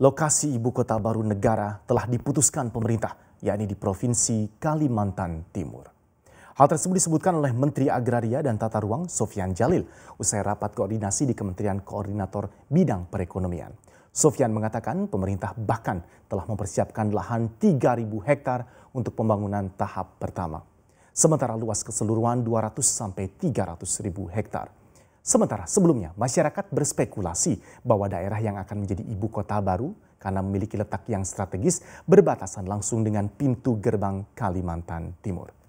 lokasi ibu kota baru negara telah diputuskan pemerintah, yakni di Provinsi Kalimantan Timur. Hal tersebut disebutkan oleh Menteri Agraria dan Tata Ruang Sofian Jalil usai rapat koordinasi di Kementerian Koordinator Bidang Perekonomian. Sofian mengatakan pemerintah bahkan telah mempersiapkan lahan 3.000 hektar untuk pembangunan tahap pertama. Sementara luas keseluruhan 200 sampai 300 ribu hektar. Sementara sebelumnya masyarakat berspekulasi bahwa daerah yang akan menjadi ibu kota baru karena memiliki letak yang strategis berbatasan langsung dengan pintu gerbang Kalimantan Timur.